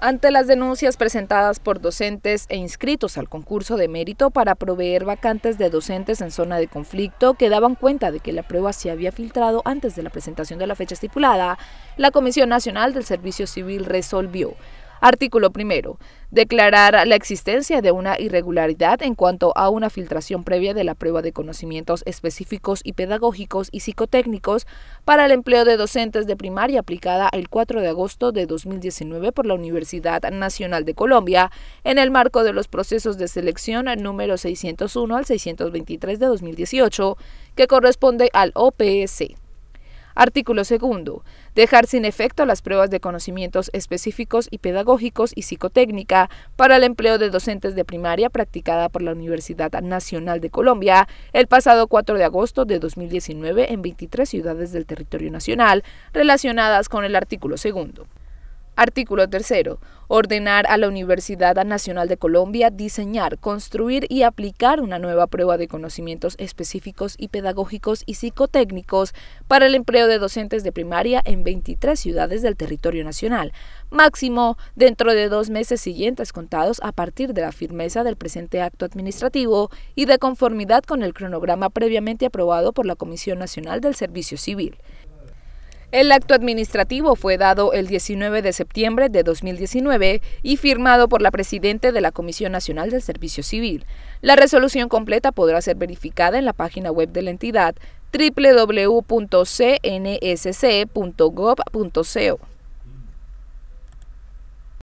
ante las denuncias presentadas por docentes e inscritos al concurso de mérito para proveer vacantes de docentes en zona de conflicto que daban cuenta de que la prueba se había filtrado antes de la presentación de la fecha estipulada, la Comisión Nacional del Servicio Civil resolvió Artículo primero. Declarar la existencia de una irregularidad en cuanto a una filtración previa de la prueba de conocimientos específicos y pedagógicos y psicotécnicos para el empleo de docentes de primaria aplicada el 4 de agosto de 2019 por la Universidad Nacional de Colombia en el marco de los procesos de selección número 601 al 623 de 2018 que corresponde al OPS. Artículo segundo dejar sin efecto las pruebas de conocimientos específicos y pedagógicos y psicotécnica para el empleo de docentes de primaria practicada por la Universidad Nacional de Colombia el pasado 4 de agosto de 2019 en 23 ciudades del territorio nacional relacionadas con el artículo segundo. Artículo 3. Ordenar a la Universidad Nacional de Colombia diseñar, construir y aplicar una nueva prueba de conocimientos específicos y pedagógicos y psicotécnicos para el empleo de docentes de primaria en 23 ciudades del territorio nacional, máximo dentro de dos meses siguientes contados a partir de la firmeza del presente acto administrativo y de conformidad con el cronograma previamente aprobado por la Comisión Nacional del Servicio Civil. El acto administrativo fue dado el 19 de septiembre de 2019 y firmado por la Presidenta de la Comisión Nacional del Servicio Civil. La resolución completa podrá ser verificada en la página web de la entidad www.cnsc.gov.co.